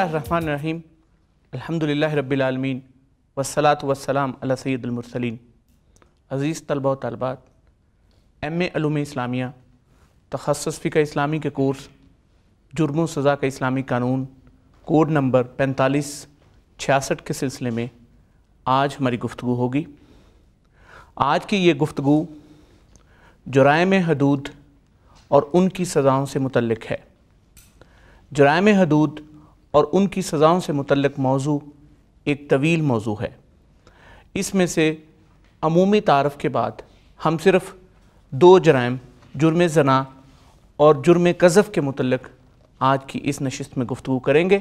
اللہ الرحمن الرحیم الحمدللہ رب العالمین والصلاة والسلام علی سید المرسلین عزیز طلبہ و طالبات ایم اے علوم اسلامیہ تخصص فقہ اسلامی کے کورس جرم و سزا کا اسلامی قانون کوڈ نمبر پینتالیس چھیاسٹھ کے سلسلے میں آج ہماری گفتگو ہوگی آج کی یہ گفتگو جرائم حدود اور ان کی سزاؤں سے متعلق ہے جرائم حدود اور ان کی سزاؤں سے متعلق موضوع ایک طویل موضوع ہے اس میں سے عمومی تعارف کے بعد ہم صرف دو جرائم جرم زنا اور جرم قذف کے متعلق آج کی اس نشست میں گفتگو کریں گے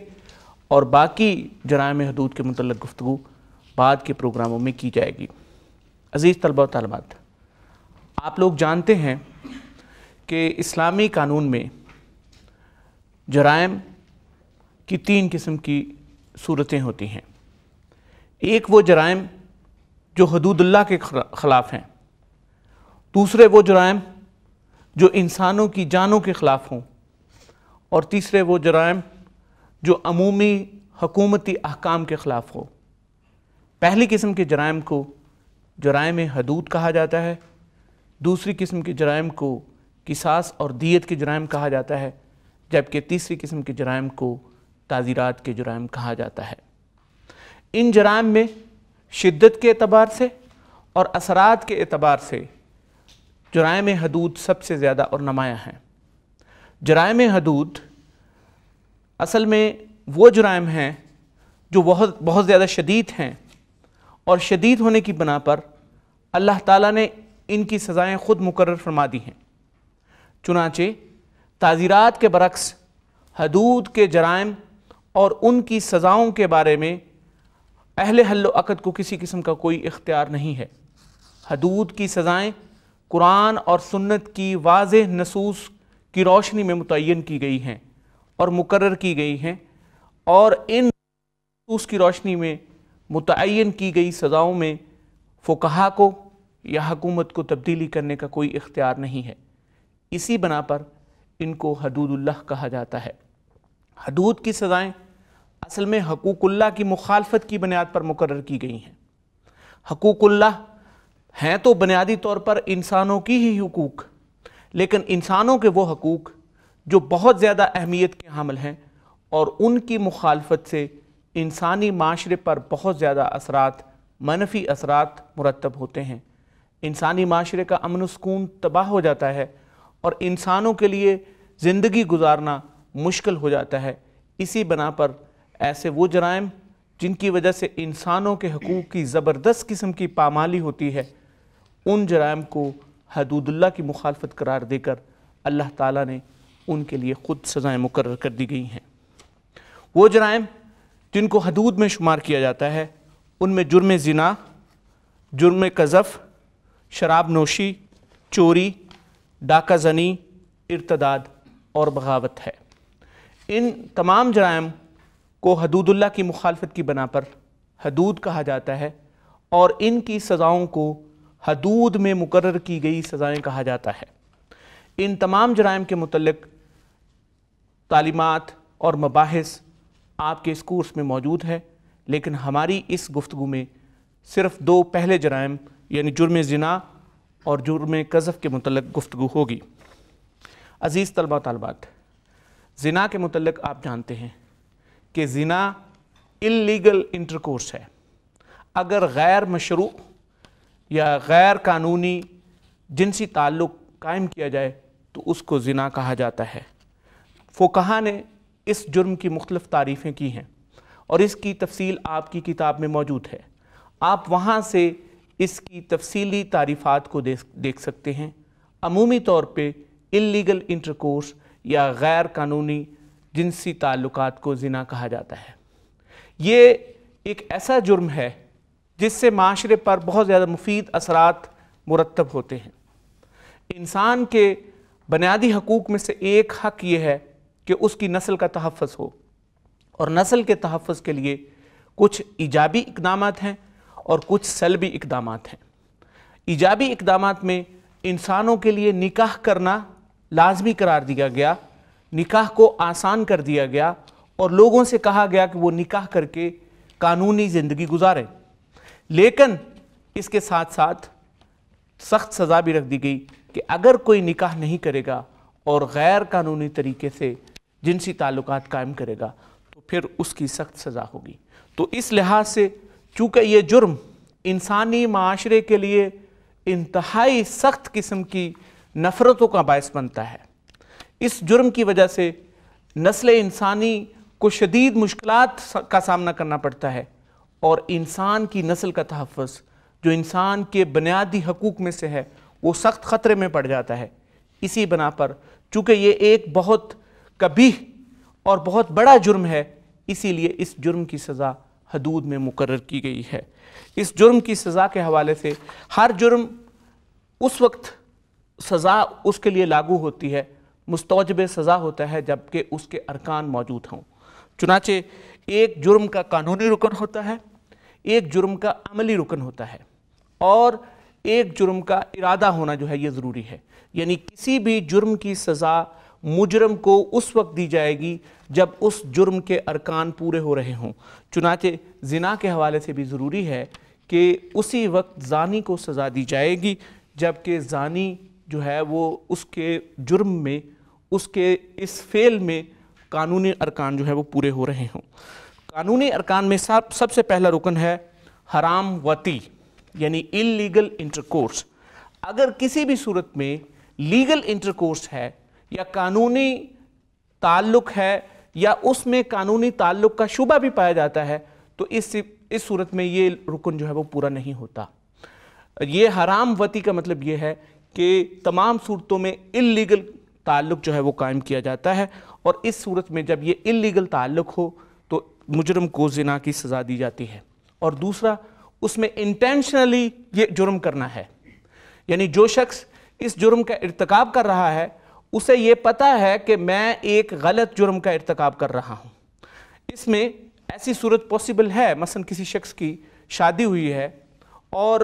اور باقی جرائم حدود کے متعلق گفتگو بعد کے پروگراموں میں کی جائے گی عزیز طلبہ و طالبات آپ لوگ جانتے ہیں کہ اسلامی قانون میں جرائم کی تین قسم کی صورتیں ہوتی ہیں ایک وہ جرائم جو حدود اللہ کے خلاف ہیں دوسرے وہ جرائم جو انسانوں کی جانوں کے خلاف ہوں اور تیسرے وہ جرائم جو عمومی حکومتی احکام کے خلاف ہو پہلی قسم کے جرائم کو جرائم حدود کہا جاتا ہے دوسری قسم کے جرائم کو قصاص اور دیت کے جرائم کہا جاتا ہے جبکہ تیسری قسم کے جرائم کو تعزیرات کے جرائم کہا جاتا ہے ان جرائم میں شدت کے اعتبار سے اور اثرات کے اعتبار سے جرائم حدود سب سے زیادہ اور نمایاں ہیں جرائم حدود اصل میں وہ جرائم ہیں جو بہت بہت زیادہ شدید ہیں اور شدید ہونے کی بنا پر اللہ تعالیٰ نے ان کی سزائیں خود مقرر فرما دی ہیں چنانچہ تعزیرات کے برعکس حدود کے جرائم اور ان کی سزاؤں کے بارے میں اہل حل و عقد کو کسی قسم کا کوئی اختیار نہیں ہے حدود کی سزائیں قرآن اور سنت کی واضح نصوص کی روشنی میں متعین کی گئی ہیں اور مقرر کی گئی ہیں اور ان نصوص کی روشنی میں متعین کی گئی سزاؤں میں فقہا کو یا حکومت کو تبدیلی کرنے کا کوئی اختیار نہیں ہے اسی بنا پر ان کو حدود اللہ کہا جاتا ہے حدود کی سزائیں اصل میں حقوق اللہ کی مخالفت کی بنیاد پر مقرر کی گئی ہیں حقوق اللہ ہیں تو بنیادی طور پر انسانوں کی ہی حقوق لیکن انسانوں کے وہ حقوق جو بہت زیادہ اہمیت کے حامل ہیں اور ان کی مخالفت سے انسانی معاشرے پر بہت زیادہ اثرات منفی اثرات مرتب ہوتے ہیں انسانی معاشرے کا امن و سکون تباہ ہو جاتا ہے اور انسانوں کے لیے زندگی گزارنا مشکل ہو جاتا ہے اسی بنا پر ایسے وہ جرائم جن کی وجہ سے انسانوں کے حقوق کی زبردست قسم کی پامالی ہوتی ہے ان جرائم کو حدود اللہ کی مخالفت قرار دے کر اللہ تعالیٰ نے ان کے لیے خود سزائیں مقرر کر دی گئی ہیں وہ جرائم جن کو حدود میں شمار کیا جاتا ہے ان میں جرم زنا جرم قذف شراب نوشی چوری ڈاکہ زنی ارتداد اور بغاوت ہے ان تمام جرائم کو حدود اللہ کی مخالفت کی بنا پر حدود کہا جاتا ہے اور ان کی سزاؤں کو حدود میں مقرر کی گئی سزائیں کہا جاتا ہے ان تمام جرائم کے متعلق تعلیمات اور مباحث آپ کے اس کورس میں موجود ہے لیکن ہماری اس گفتگو میں صرف دو پہلے جرائم یعنی جرم زنا اور جرم قذف کے متعلق گفتگو ہوگی عزیز طلبہ طالبات زنا کے متعلق آپ جانتے ہیں کہ زنا اللیگل انٹر کورس ہے اگر غیر مشروع یا غیر قانونی جنسی تعلق قائم کیا جائے تو اس کو زنا کہا جاتا ہے فقہا نے اس جرم کی مختلف تعریفیں کی ہیں اور اس کی تفصیل آپ کی کتاب میں موجود ہے آپ وہاں سے اس کی تفصیلی تعریفات کو دیکھ سکتے ہیں عمومی طور پہ انلیگل انٹر کورس یا غیر قانونی جنسی تعلقات کو زنا کہا جاتا ہے یہ ایک ایسا جرم ہے جس سے معاشرے پر بہت زیادہ مفید اثرات مرتب ہوتے ہیں انسان کے بنیادی حقوق میں سے ایک حق یہ ہے کہ اس کی نسل کا تحفظ ہو اور نسل کے تحفظ کے لیے کچھ ایجابی اقدامات ہیں اور کچھ سلبی اقدامات ہیں ایجابی اقدامات میں انسانوں کے لیے نکاح کرنا لازمی قرار دیا گیا نکاح کو آسان کر دیا گیا اور لوگوں سے کہا گیا کہ وہ نکاح کر کے قانونی زندگی گزارے لیکن اس کے ساتھ ساتھ سخت سزا بھی رکھ دی گئی کہ اگر کوئی نکاح نہیں کرے گا اور غیر قانونی طریقے سے جنسی تعلقات قائم کرے گا تو پھر اس کی سخت سزا ہوگی تو اس لحاظ سے چونکہ یہ جرم انسانی معاشرے کے لیے انتہائی سخت قسم کی نفرتوں کا باعث بنتا ہے اس جرم کی وجہ سے نسل انسانی کو شدید مشکلات کا سامنا کرنا پڑتا ہے اور انسان کی نسل کا تحفظ جو انسان کے بنیادی حقوق میں سے ہے وہ سخت خطرے میں پڑ جاتا ہے اسی بنا پر چونکہ یہ ایک بہت کبھی اور بہت بڑا جرم ہے اسی لیے اس جرم کی سزا حدود میں مقرر کی گئی ہے اس جرم کی سزا کے حوالے سے ہر جرم اس وقت سزا اس کے لیے لاگو ہوتی ہے مستوجب سزا ہوتا ہے جبکہ اس کے ارکان موجود ہوں چنانچہ ایک جرم کا قانونی رکن ہوتا ہے ایک جرم کا عملی رکن ہوتا ہے اور ایک جرم کا ارادہ ہونا جو ہے یہ ضروری ہے یعنی کسی بھی جرم کی سزا مجرم کو اس وقت دی جائے گی جب اس جرم کے ارکان پورے ہو رہے ہوں چنانچہ زنا کے حوالے سے بھی ضروری ہے کہ اسی وقت زانی کو سزا دی جائے گی جبکہ زانی جو ہے وہ اس کے جرم میں اس کے اس فیل میں قانونی ارکان جو ہے وہ پورے ہو رہے ہوں قانونی ارکان میں سب سب سے پہلا رکن ہے حرام وتی یعنی illegal intercourse اگر کسی بھی صورت میں لیگل intercourse ہے یا قانونی تعلق ہے یا اس میں قانونی تعلق کا شبہ بھی پایا جاتا ہے تو اس اس صورت میں یہ رکن جو ہے وہ پورا نہیں ہوتا یہ حرام وتی کا مطلب یہ ہے کہ تمام صورتوں میں illegal تعلق جو ہے وہ قائم کیا جاتا ہے اور اس صورت میں جب یہ illegal تعلق ہو تو مجرم کو زنا کی سزا دی جاتی ہے اور دوسرا اس میں انٹینشنلی یہ جرم کرنا ہے یعنی جو شخص اس جرم کا ارتکاب کر رہا ہے اسے یہ پتہ ہے کہ میں ایک غلط جرم کا ارتکاب کر رہا ہوں اس میں ایسی صورت possible ہے مثلا کسی شخص کی شادی ہوئی ہے اور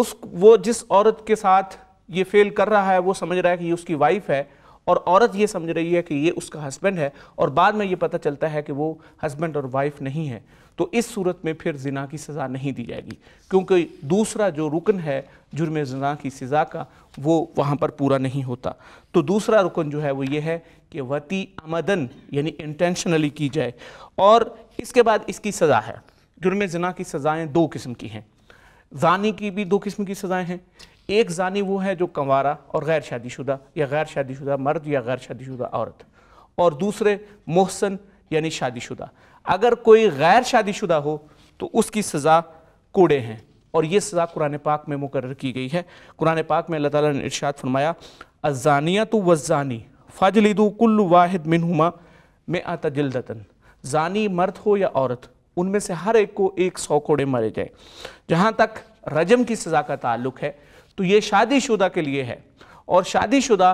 اس وہ جس عورت کے ساتھ یہ فیل کر رہا ہے وہ سمجھ رہا ہے کہ یہ اس کی وائف ہے اور عورت یہ سمجھ رہی ہے کہ یہ اس کا ہسبینڈ ہے اور بعد میں یہ پتہ چلتا ہے کہ وہ ہسبینڈ اور وائف نہیں ہے تو اس صورت میں پھر زنا کی سزا نہیں دی جائے گی کیونکہ دوسرا جو رکن ہے جرم زنا کی سزا کا وہ وہاں پر پورا نہیں ہوتا تو دوسرا رکن جو ہے وہ یہ ہے کہ وتی آمدن یعنی انٹینشنلی کی جائے اور اس کے بعد اس کی سزا ہے جرم زنا کی سزائیں دو قسم کی ہیں زانی کی بھی دو قسم کی سزائیں ہیں ایک زانی وہ ہے جو کنوارا اور غیر شادی شدہ یا غیر شادی شدہ مرد یا غیر شادی شدہ عورت اور دوسرے محسن یعنی شادی شدہ اگر کوئی غیر شادی شدہ ہو تو اس کی سزا کوڑے ہیں اور یہ سزا قرآن پاک میں مقرر کی گئی ہے قرآن پاک میں اللہ تعالیٰ نے ارشاد فرمایا الزانیت والزانی وزانی کل واحد منہما میں آتا جلدتن زانی مرد ہو یا عورت ان میں سے ہر ایک کو ایک سو کوڑے مارے جائیں جہاں تک رجم کی سزا کا تعلق ہے تو یہ شادی شدہ کے لیے ہے اور شادی شدہ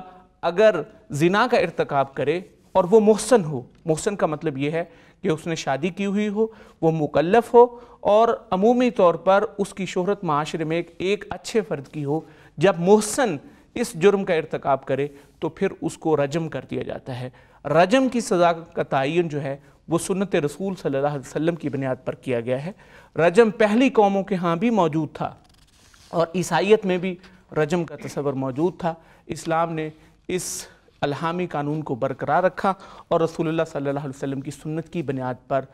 اگر زنا کا ارتکاب کرے اور وہ محسن ہو محسن کا مطلب یہ ہے کہ اس نے شادی کی ہوئی ہو وہ مکلف ہو اور عمومی طور پر اس کی شہرت معاشرے میں ایک اچھے فرد کی ہو جب محسن اس جرم کا ارتکاب کرے تو پھر اس کو رجم کر دیا جاتا ہے رجم کی سزا کا تعین جو ہے وہ سنت رسول صلی اللہ علیہ وسلم کی بنیاد پر کیا گیا ہے رجم پہلی قوموں کے ہاں بھی موجود تھا اور عیسائیت میں بھی رجم کا تصور موجود تھا اسلام نے اس الہامی قانون کو برقرار رکھا اور رسول اللہ صلی اللہ علیہ وسلم کی سنت کی بنیاد پر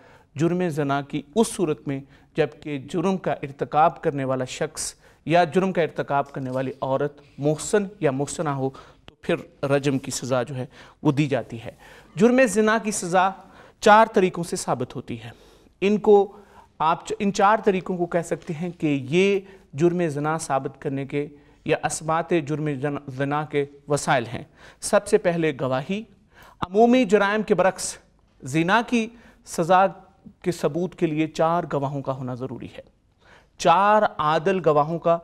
جرم زنا کی اس صورت میں جبکہ جرم کا ارتکاب کرنے والا شخص یا جرم کا ارتکاب کرنے والی عورت محسن یا محسنہ ہو تو پھر رجم کی سزا جو ہے وہ دی جاتی ہے جرم زنا کی سزا چار طریقوں سے ثابت ہوتی ہے ان کو آپ ان چار طریقوں کو کہہ سکتے ہیں کہ یہ جرم زنا ثابت کرنے کے یا اسبات جرم زنا کے وسائل ہیں سب سے پہلے گواہی عمومی جرائم کے برعکس زنا کی سزا کے ثبوت کے لیے چار گواہوں کا ہونا ضروری ہے چار عادل گواہوں کا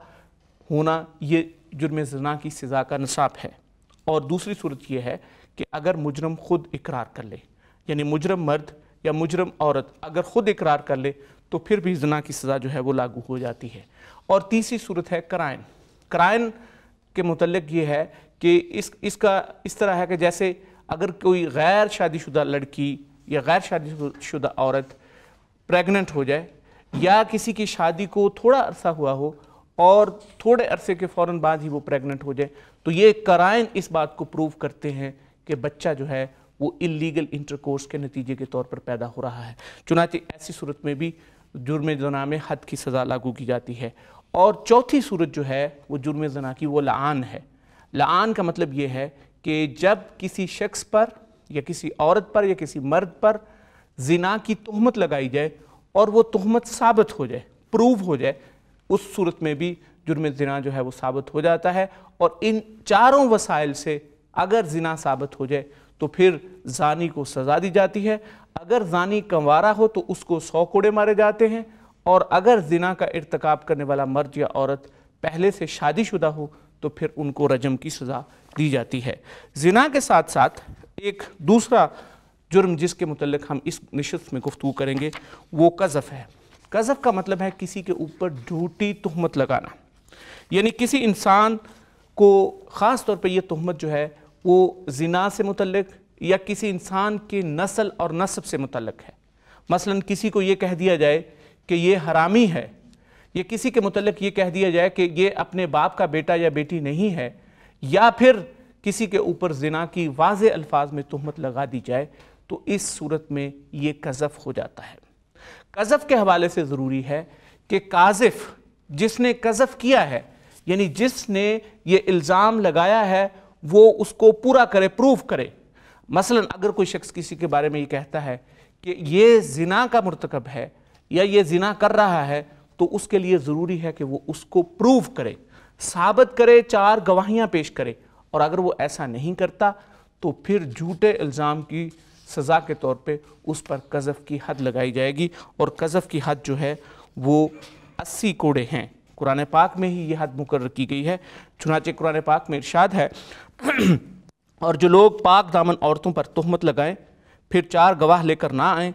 ہونا یہ جرم زنا کی سزا کا نصاب ہے اور دوسری صورت یہ ہے کہ اگر مجرم خود اقرار کر لے یعنی مجرم مرد یا مجرم عورت اگر خود اقرار کر لے تو پھر بھی زنا کی سزا جو ہے وہ لاگو ہو جاتی ہے اور تیسری صورت ہے کرائن کرائن کے متعلق یہ ہے کہ اس اس کا اس طرح ہے کہ جیسے اگر کوئی غیر شادی شدہ لڑکی یا غیر شادی شدہ عورت پریگننٹ ہو جائے یا کسی کی شادی کو تھوڑا عرصہ ہوا ہو اور تھوڑے عرصے کے فوراً بعد ہی وہ پریگننٹ ہو جائے تو یہ کرائن اس بات کو پروف کرتے ہیں کہ بچہ جو ہے وہ انلیگل انٹرکورس کے نتیجے کے طور پر پیدا ہو رہا ہے چنانچہ ایسی صورت میں بھی جرم زنا میں حد کی سزا لاگو کی جاتی ہے اور چوتھی صورت جو ہے وہ جرم زنا کی وہ لعان ہے لعان کا مطلب یہ ہے کہ جب کسی شخص پر یا کسی عورت پر یا کسی مرد پر زنا کی تہمت لگائی جائے اور وہ تہمت ثابت ہو جائے پروو ہو جائے اس صورت میں بھی جرم زنا جو ہے وہ ثابت ہو جاتا ہے اور ان چاروں وسائل سے اگر زنا ثابت ہو جائے تو پھر زانی کو سزا دی جاتی ہے اگر زانی کنوارا ہو تو اس کو سو کوڑے مارے جاتے ہیں اور اگر زنا کا ارتکاب کرنے والا مرد یا عورت پہلے سے شادی شدہ ہو تو پھر ان کو رجم کی سزا دی جاتی ہے زنا کے ساتھ ساتھ ایک دوسرا جرم جس کے متعلق ہم اس نشست میں گفتگو کریں گے وہ قذف ہے قذف کا مطلب ہے کسی کے اوپر ڈھوٹی تہمت لگانا یعنی کسی انسان کو خاص طور پہ یہ تہمت جو ہے وہ زنا سے متعلق یا کسی انسان کی نسل اور نصب سے متعلق ہے مثلا کسی کو یہ کہہ دیا جائے کہ یہ حرامی ہے یا کسی کے متعلق یہ کہہ دیا جائے کہ یہ اپنے باپ کا بیٹا یا بیٹی نہیں ہے یا پھر کسی کے اوپر زنا کی واضح الفاظ میں تہمت لگا دی جائے تو اس صورت میں یہ قذف ہو جاتا ہے قذف کے حوالے سے ضروری ہے کہ قاذف جس نے قذف کیا ہے یعنی جس نے یہ الزام لگایا ہے وہ اس کو پورا کرے پروف کرے مثلا اگر کوئی شخص کسی کے بارے میں یہ کہتا ہے کہ یہ زنا کا مرتکب ہے یا یہ زنا کر رہا ہے تو اس کے لیے ضروری ہے کہ وہ اس کو پروف کرے ثابت کرے چار گواہیاں پیش کرے اور اگر وہ ایسا نہیں کرتا تو پھر جھوٹے الزام کی سزا کے طور پہ اس پر قذف کی حد لگائی جائے گی اور قذف کی حد جو ہے وہ اسی کوڑے ہیں قرآن پاک میں ہی یہ حد مقرر کی گئی ہے چنانچہ قرآن پاک میں ارشاد ہے اور جو لوگ پاک دامن عورتوں پر تہمت لگائیں پھر چار گواہ لے کر نہ آئیں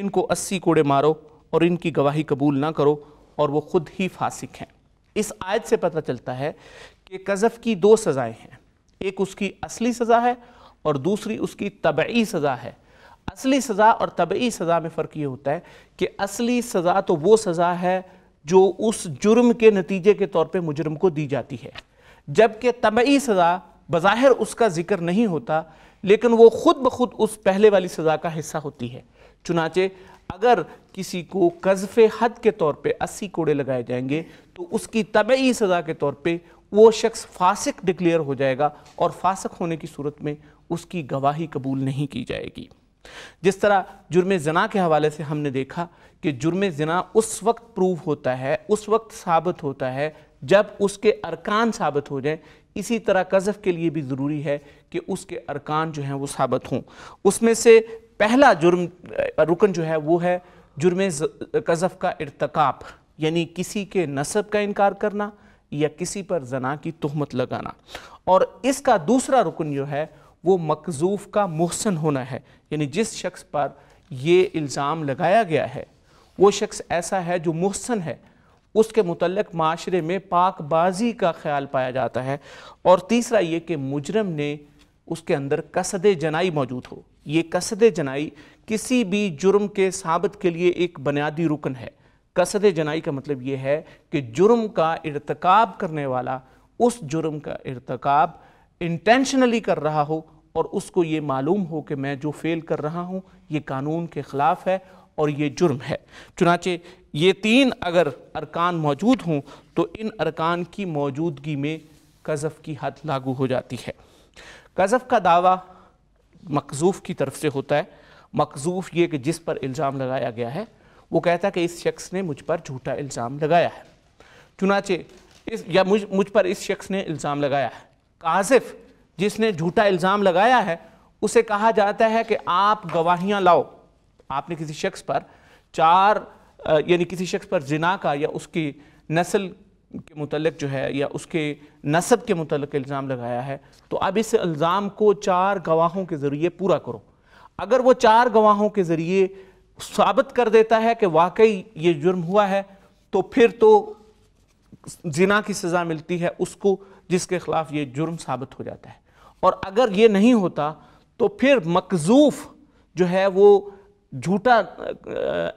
ان کو اسی کوڑے مارو اور ان کی گواہی قبول نہ کرو اور وہ خود ہی فاسق ہیں اس آیت سے پتہ چلتا ہے کہ قذف کی دو سزائیں ہیں ایک اس کی اصلی سزا ہے اور دوسری اس کی طبعی سزا ہے اصلی سزا اور طبعی سزا میں فرق یہ ہوتا ہے کہ اصلی سزا تو وہ سزا ہے جو اس جرم کے نتیجے کے طور پہ مجرم کو دی جاتی ہے جبکہ طبعی سزا بظاہر اس کا ذکر نہیں ہوتا لیکن وہ خود بخود اس پہلے والی سزا کا حصہ ہوتی ہے چنانچہ اگر کسی کو قذف حد کے طور پہ اسی کوڑے لگائے جائیں گے تو اس کی طبعی سزا کے طور پہ وہ شخص فاسق ڈکلیئر ہو جائے گا اور فاسق ہونے کی صورت میں اس کی گواہی قبول نہیں کی جائے گی جس طرح جرم زنا کے حوالے سے ہم نے دیکھا کہ جرم زنا اس وقت پروف ہوتا ہے اس وقت ثابت ہوتا ہے جب اس کے ارکان ثابت ہو جائیں اسی طرح قذف کے لیے بھی ضروری ہے کہ اس کے ارکان جو ہیں وہ ثابت ہوں اس میں سے پہلا جرم رکن جو ہے وہ ہے جرم قذف کا ارتکاب یعنی کسی کے نصب کا انکار کرنا یا کسی پر زنا کی تہمت لگانا اور اس کا دوسرا رکن جو ہے وہ مقذوف کا محسن ہونا ہے یعنی جس شخص پر یہ الزام لگایا گیا ہے وہ شخص ایسا ہے جو محسن ہے اس کے متعلق معاشرے میں پاک بازی کا خیال پایا جاتا ہے اور تیسرا یہ کہ مجرم نے اس کے اندر قصد جنائی موجود ہو یہ قصد جنائی کسی بھی جرم کے ثابت کے لیے ایک بنیادی رکن ہے قصد جنائی کا مطلب یہ ہے کہ جرم کا ارتکاب کرنے والا اس جرم کا ارتکاب انٹینشنلی کر رہا ہو اور اس کو یہ معلوم ہو کہ میں جو فیل کر رہا ہوں یہ قانون کے خلاف ہے اور یہ جرم ہے چنانچہ یہ تین اگر ارکان موجود ہوں تو ان ارکان کی موجودگی میں قذف کی حد لاگو ہو جاتی ہے قذف کا دعویٰ مقذوف کی طرف سے ہوتا ہے مقذوف یہ کہ جس پر الزام لگایا گیا ہے وہ کہتا ہے کہ اس شخص نے مجھ پر جھوٹا الزام لگایا ہے چنانچہ اس یا مجھ پر اس شخص نے الزام لگایا ہے قاذف جس نے جھوٹا الزام لگایا ہے اسے کہا جاتا ہے کہ آپ گواہیاں لاؤ آپ نے کسی شخص پر چار یعنی کسی شخص پر زنا کا یا اس کی نسل کے متعلق جو ہے یا اس کے نسب کے متعلق الزام لگایا ہے تو اب اس الزام کو چار گواہوں کے ذریعے پورا کرو اگر وہ چار گواہوں کے ذریعے ثابت کر دیتا ہے کہ واقعی یہ جرم ہوا ہے تو پھر تو زنا کی سزا ملتی ہے اس کو جس کے خلاف یہ جرم ثابت ہو جاتا ہے اور اگر یہ نہیں ہوتا تو پھر مقذوف جو ہے وہ جھوٹا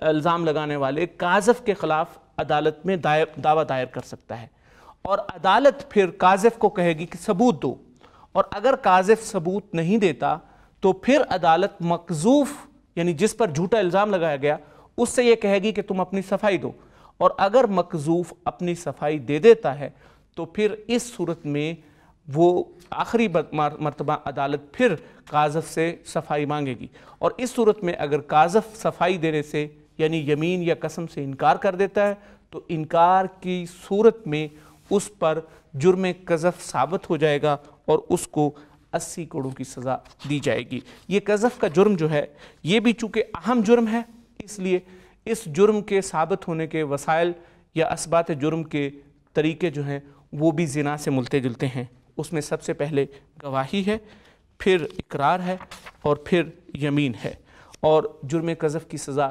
الزام لگانے والے کازف کے خلاف عدالت میں دعویٰ دائر کر سکتا ہے اور عدالت پھر کو کہے گی کہ ثبوت دو اور اگر کازف ثبوت نہیں دیتا تو پھر عدالت مقذوف یعنی جس پر جھوٹا الزام لگایا گیا اس سے یہ کہے گی کہ تم اپنی صفائی دو اور اگر مقذوف اپنی صفائی دے دیتا ہے تو پھر اس صورت میں وہ آخری مرتبہ عدالت پھر کاضف سے صفائی مانگے گی اور اس صورت میں اگر کاضف صفائی دینے سے یعنی یمین یا قسم سے انکار کر دیتا ہے تو انکار کی صورت میں اس پر جرم قذف ثابت ہو جائے گا اور اس کو اسی کروڑوں کی سزا دی جائے گی یہ قذف کا جرم جو ہے یہ بھی چونکہ اہم جرم ہے اس لیے اس جرم کے ثابت ہونے کے وسائل یا اسبات جرم کے طریقے جو ہیں وہ بھی زنا سے ملتے جلتے ہیں اس میں سب سے پہلے گواہی ہے پھر اقرار ہے اور پھر یمین ہے اور جرم قذف کی سزا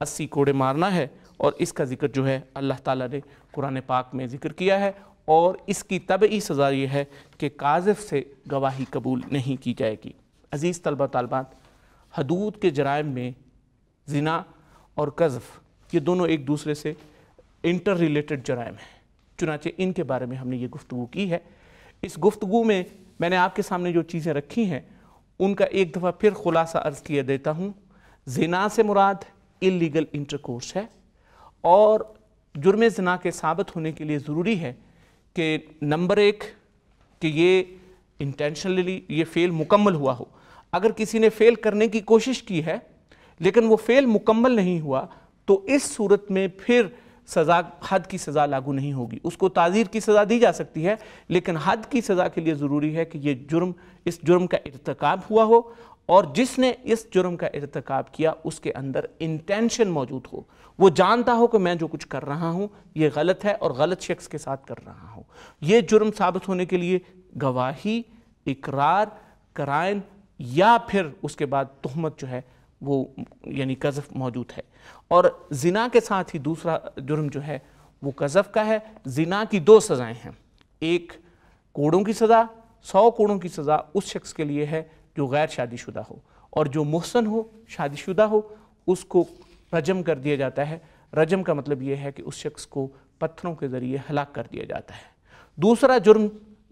اسی کوڑے مارنا ہے اور اس کا ذکر جو ہے اللہ تعالیٰ نے قرآن پاک میں ذکر کیا ہے اور اس کی طبعی سزا یہ ہے کہ قاذف سے گواہی قبول نہیں کی جائے گی عزیز طلبہ طالبات حدود کے جرائم میں زنا اور قذف یہ دونوں ایک دوسرے سے انٹر ریلیٹڈ جرائم ہیں چنانچہ ان کے بارے میں ہم نے یہ گفتگو کی ہے اس گفتگو میں میں نے آپ کے سامنے جو چیزیں رکھی ہیں ان کا ایک دفعہ پھر خلاصہ عرض کیا دیتا ہوں زنا سے مراد illegal intercourse ہے اور جرم زنا کے ثابت ہونے کے لیے ضروری ہے کہ نمبر ایک کہ یہ انٹینشنلی یہ فیل مکمل ہوا ہو اگر کسی نے فیل کرنے کی کوشش کی ہے لیکن وہ فیل مکمل نہیں ہوا تو اس صورت میں پھر سزا حد کی سزا لاگو نہیں ہوگی اس کو تعذیر کی سزا دی جا سکتی ہے لیکن حد کی سزا کے لیے ضروری ہے کہ یہ جرم اس جرم کا ارتکاب ہوا ہو اور جس نے اس جرم کا ارتکاب کیا اس کے اندر انٹینشن موجود ہو وہ جانتا ہو کہ میں جو کچھ کر رہا ہوں یہ غلط ہے اور غلط شخص کے ساتھ کر رہا ہوں یہ جرم ثابت ہونے کے لیے گواہی اقرار کرائن یا پھر اس کے بعد تہمت جو ہے وہ یعنی قذف موجود ہے اور زنا کے ساتھ ہی دوسرا جرم جو ہے وہ قذف کا ہے زنا کی دو سزائیں ہیں ایک کوڑوں کی سزا سو کوڑوں کی سزا اس شخص کے لیے ہے جو غیر شادی شدہ ہو اور جو محسن ہو شادی شدہ ہو اس کو رجم کر دیا جاتا ہے رجم کا مطلب یہ ہے کہ اس شخص کو پتھروں کے ذریعے ہلاک کر دیا جاتا ہے دوسرا جرم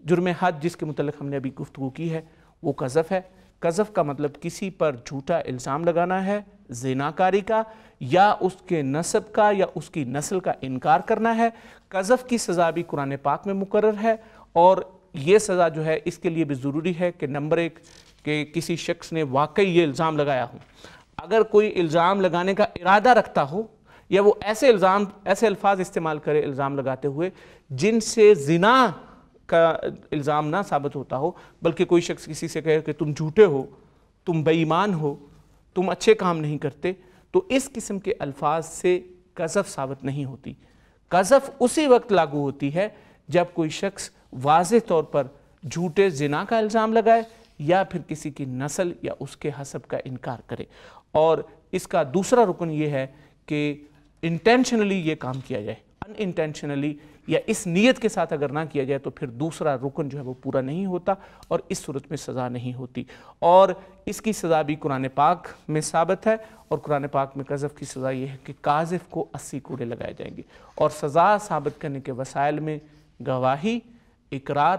جرم حد جس کے متعلق ہم نے ابھی گفتگو کی ہے وہ قذف ہے قذف کا مطلب کسی پر جھوٹا الزام لگانا ہے زناکاری کا یا اس کے نصب کا یا اس کی نسل کا انکار کرنا ہے قذف کی سزا بھی قرآن پاک میں مقرر ہے اور یہ سزا جو ہے اس کے لیے بھی ضروری ہے کہ نمبر ایک کہ کسی شخص نے واقعی یہ الزام لگایا ہو اگر کوئی الزام لگانے کا ارادہ رکھتا ہو یا وہ ایسے الزام ایسے الفاظ استعمال کرے الزام لگاتے ہوئے جن سے زنا کا الزام نہ ثابت ہوتا ہو بلکہ کوئی شخص کسی سے کہے کہ تم جھوٹے ہو تم ایمان ہو تم اچھے کام نہیں کرتے تو اس قسم کے الفاظ سے قذف ثابت نہیں ہوتی قذف اسی وقت لاگو ہوتی ہے جب کوئی شخص واضح طور پر جھوٹے زنا کا الزام لگائے یا پھر کسی کی نسل یا اس کے حسب کا انکار کرے اور اس کا دوسرا رکن یہ ہے کہ انٹینشنلی یہ کام کیا جائے ان انٹینشنلی یا اس نیت کے ساتھ اگر نہ کیا جائے تو پھر دوسرا رکن جو ہے وہ پورا نہیں ہوتا اور اس صورت میں سزا نہیں ہوتی اور اس کی سزا بھی قرآن پاک میں ثابت ہے اور قرآن پاک میں قذف کی سزا یہ ہے کہ قاذف کو اسی کوڑے لگائے جائیں گے اور سزا ثابت کرنے کے وسائل میں گواہی اقرار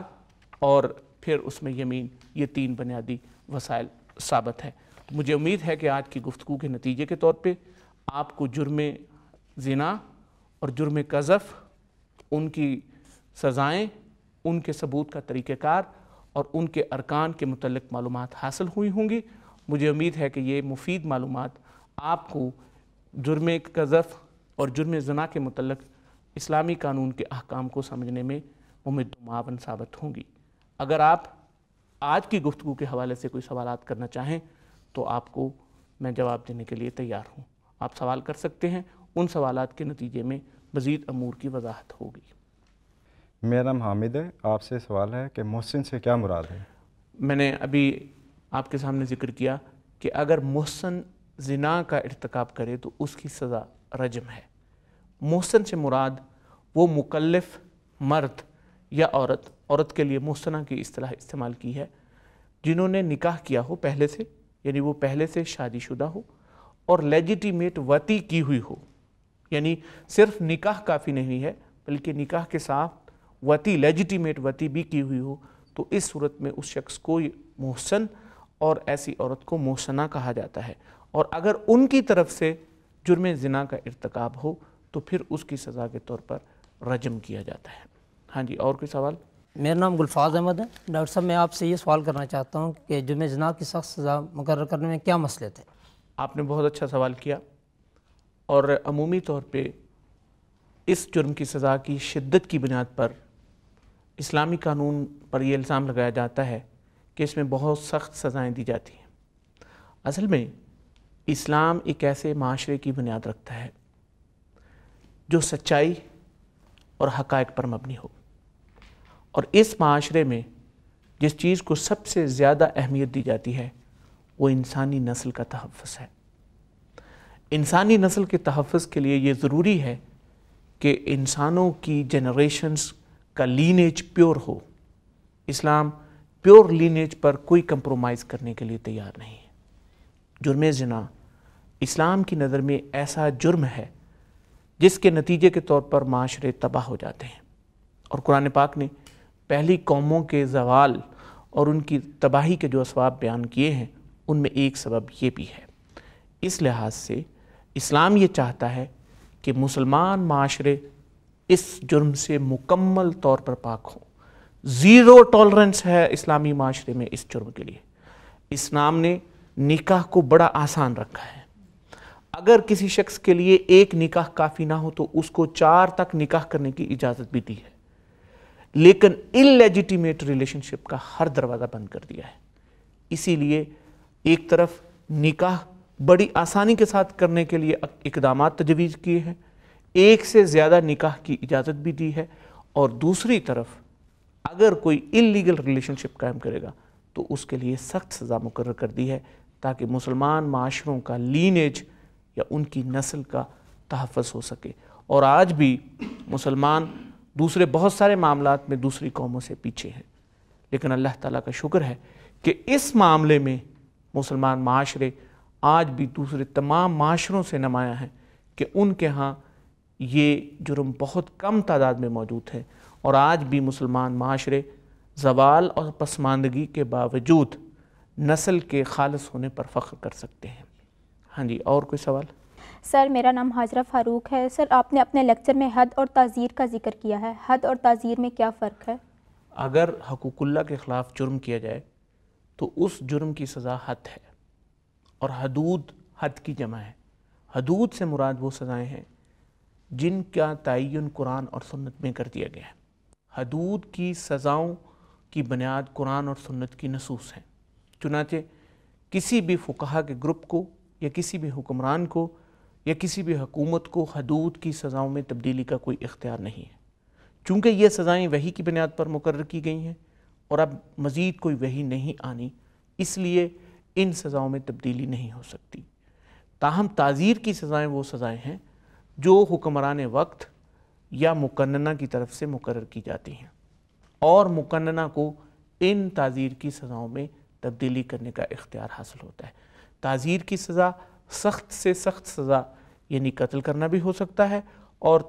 اور پھر اس میں یمین یہ تین بنیادی وسائل ثابت ہے مجھے امید ہے کہ آج کی گفتگو کے نتیجے کے طور پہ آپ کو جرم زنا اور جرم قذف ان کی سزائیں ان کے ثبوت کا طریقہ کار اور ان کے ارکان کے متعلق معلومات حاصل ہوئی ہوں گی مجھے امید ہے کہ یہ مفید معلومات آپ کو جرم قذف اور جرم زنا کے متعلق اسلامی قانون کے احکام کو سمجھنے میں مدم معاون ثابت ہوں گی اگر آپ آج کی گفتگو کے حوالے سے کوئی سوالات کرنا چاہیں تو آپ کو میں جواب دینے کے لیے تیار ہوں آپ سوال کر سکتے ہیں ان سوالات کے نتیجے میں مزید امور کی وضاحت ہوگی میرا نام حامد ہے آپ سے سوال ہے کہ محسن سے کیا مراد ہے میں نے ابھی آپ کے سامنے ذکر کیا کہ اگر محسن زنا کا ارتکاب کرے تو اس کی سزا رجم ہے محسن سے مراد وہ مکلف مرد یا عورت عورت کے لیے محسنہ کی اصطلاح استعمال کی ہے جنہوں نے نکاح کیا ہو پہلے سے یعنی وہ پہلے سے شادی شدہ ہو اور لیجیٹیمیٹ وتی کی ہوئی ہو یعنی صرف نکاح کافی نہیں ہے بلکہ نکاح کے ساتھ وتی لیجیٹیمیٹ وتی بھی کی ہوئی ہو تو اس صورت میں اس شخص کو محسن اور ایسی عورت کو محسنہ کہا جاتا ہے اور اگر ان کی طرف سے جرم زنا کا ارتکاب ہو تو پھر اس کی سزا کے طور پر رجم کیا جاتا ہے ہاں جی اور کوئی سوال میرا نام گلفاظ احمد ہے ڈاکٹر صاحب میں آپ سے یہ سوال کرنا چاہتا ہوں کہ جرم زنا کی سخت سزا مقرر کرنے میں کیا مسئلے تھے آپ نے بہت اچھا سوال کیا اور عمومی طور پہ اس جرم کی سزا کی شدت کی بنیاد پر اسلامی قانون پر یہ الزام لگایا جاتا ہے کہ اس میں بہت سخت سزائیں دی جاتی ہیں اصل میں اسلام ایک ایسے معاشرے کی بنیاد رکھتا ہے جو سچائی اور حقائق پر مبنی ہو اور اس معاشرے میں جس چیز کو سب سے زیادہ اہمیت دی جاتی ہے وہ انسانی نسل کا تحفظ ہے انسانی نسل کے تحفظ کے لیے یہ ضروری ہے کہ انسانوں کی جنریشنز کا لینیج پیور ہو اسلام پیور لینیج پر کوئی کمپرومائز کرنے کے لیے تیار نہیں ہے جرم زنا اسلام کی نظر میں ایسا جرم ہے جس کے نتیجے کے طور پر معاشرے تباہ ہو جاتے ہیں اور قرآن پاک نے پہلی قوموں کے زوال اور ان کی تباہی کے جو اسواب بیان کیے ہیں ان میں ایک سبب یہ بھی ہے اس لحاظ سے اسلام یہ چاہتا ہے کہ مسلمان معاشرے اس جرم سے مکمل طور پر پاک ہوں زیرو ٹالرنس ہے اسلامی معاشرے میں اس جرم کے لیے اسلام نے نکاح کو بڑا آسان رکھا ہے اگر کسی شخص کے لیے ایک نکاح کافی نہ ہو تو اس کو چار تک نکاح کرنے کی اجازت بھی دی ہے لیکن انلیجیٹیمیٹ ریلیشن شپ کا ہر دروازہ بند کر دیا ہے اسی لیے ایک طرف نکاح بڑی آسانی کے ساتھ کرنے کے لیے اقدامات تجویز کیے ہیں ایک سے زیادہ نکاح کی اجازت بھی دی ہے اور دوسری طرف اگر کوئی انلیگل ریلیشن شپ قائم کرے گا تو اس کے لیے سخت سزا مقرر کر دی ہے تاکہ مسلمان معاشروں کا لینیج یا ان کی نسل کا تحفظ ہو سکے اور آج بھی مسلمان دوسرے بہت سارے معاملات میں دوسری قوموں سے پیچھے ہیں لیکن اللہ تعالیٰ کا شکر ہے کہ اس معاملے میں مسلمان معاشرے آج بھی دوسرے تمام معاشروں سے نمایاں ہیں کہ ان کے ہاں یہ جرم بہت کم تعداد میں موجود ہے اور آج بھی مسلمان معاشرے زوال اور پسماندگی کے باوجود نسل کے خالص ہونے پر فخر کر سکتے ہیں ہاں جی اور کوئی سوال سر میرا نام حاجرہ فاروق ہے سر آپ نے اپنے لیکچر میں حد اور تعزیر کا ذکر کیا ہے حد اور تعذیر میں کیا فرق ہے اگر حقوق اللہ کے خلاف جرم کیا جائے تو اس جرم کی سزا حد ہے اور حدود حد کی جمع ہے حدود سے مراد وہ سزائیں ہیں جن کا تعین قرآن اور سنت میں کر دیا گیا ہے حدود کی سزاؤں کی بنیاد قرآن اور سنت کی نصوص ہیں چنانچہ کسی بھی فقہ کے گروپ کو یا کسی بھی حکمران کو یا کسی بھی حکومت کو حدود کی سزاؤں میں تبدیلی کا کوئی اختیار نہیں ہے چونکہ یہ سزائیں وہی کی بنیاد پر مقرر کی گئی ہیں اور اب مزید کوئی وہی نہیں آنی اس لیے ان سزاؤں میں تبدیلی نہیں ہو سکتی تاہم تعزیر کی سزائیں وہ سزائیں ہیں جو حکمران وقت یا مکننہ کی طرف سے مقرر کی جاتی ہیں اور مکننہ کو ان تازیر کی سزاؤں میں تبدیلی کرنے کا اختیار حاصل ہوتا ہے تازیر کی سزا سخت سے سخت سزا یعنی قتل کرنا بھی ہو سکتا ہے اور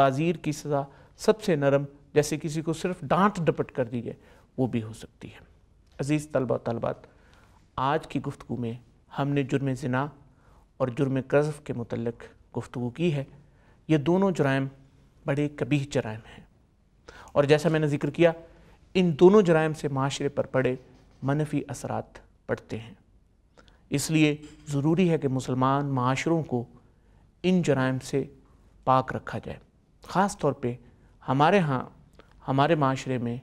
تعزیر کی سزا سب سے نرم جیسے کسی کو صرف ڈانٹ ڈپٹ کر دی جائے وہ بھی ہو سکتی ہے عزیز طلبہ طلبات آج کی گفتگو میں ہم نے جرم زنا اور جرم قذف کے متعلق گفتگو کی ہے یہ دونوں جرائم بڑے کبھی جرائم ہیں اور جیسا میں نے ذکر کیا ان دونوں جرائم سے معاشرے پر پڑے منفی اثرات پڑتے ہیں اس لیے ضروری ہے کہ مسلمان معاشروں کو ان جرائم سے پاک رکھا جائے خاص طور پہ ہمارے ہاں ہمارے معاشرے میں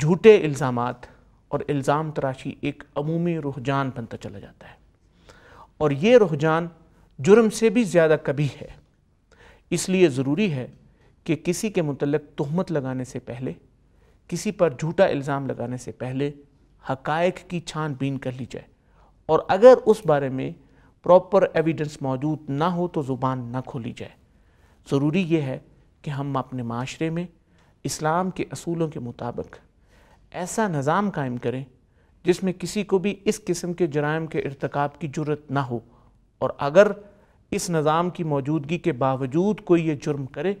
جھوٹے الزامات اور الزام تراشی ایک عمومی رحجان بنتا چلا جاتا ہے اور یہ رحجان جرم سے بھی زیادہ کبھی ہے اس لیے ضروری ہے کہ کسی کے متعلق تہمت لگانے سے پہلے کسی پر جھوٹا الزام لگانے سے پہلے حقائق کی چھان بین کر لی جائے اور اگر اس بارے میں پراپر ایویڈنس موجود نہ ہو تو زبان نہ کھولی جائے ضروری یہ ہے کہ ہم اپنے معاشرے میں اسلام کے اصولوں کے مطابق ایسا نظام قائم کریں جس میں کسی کو بھی اس قسم کے جرائم کے ارتکاب کی جرت نہ ہو اور اگر اس نظام کی موجودگی کے باوجود کوئی یہ جرم کرے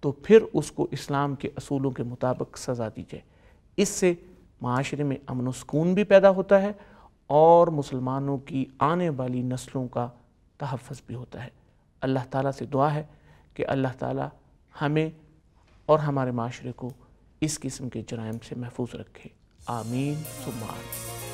تو پھر اس کو اسلام کے اصولوں کے مطابق سزا دی جائے اس سے معاشرے میں امن و سکون بھی پیدا ہوتا ہے اور مسلمانوں کی آنے والی نسلوں کا تحفظ بھی ہوتا ہے اللہ تعالیٰ سے دعا ہے کہ اللہ تعالیٰ ہمیں اور ہمارے معاشرے کو اس قسم کے جرائم سے محفوظ رکھے آمین سمار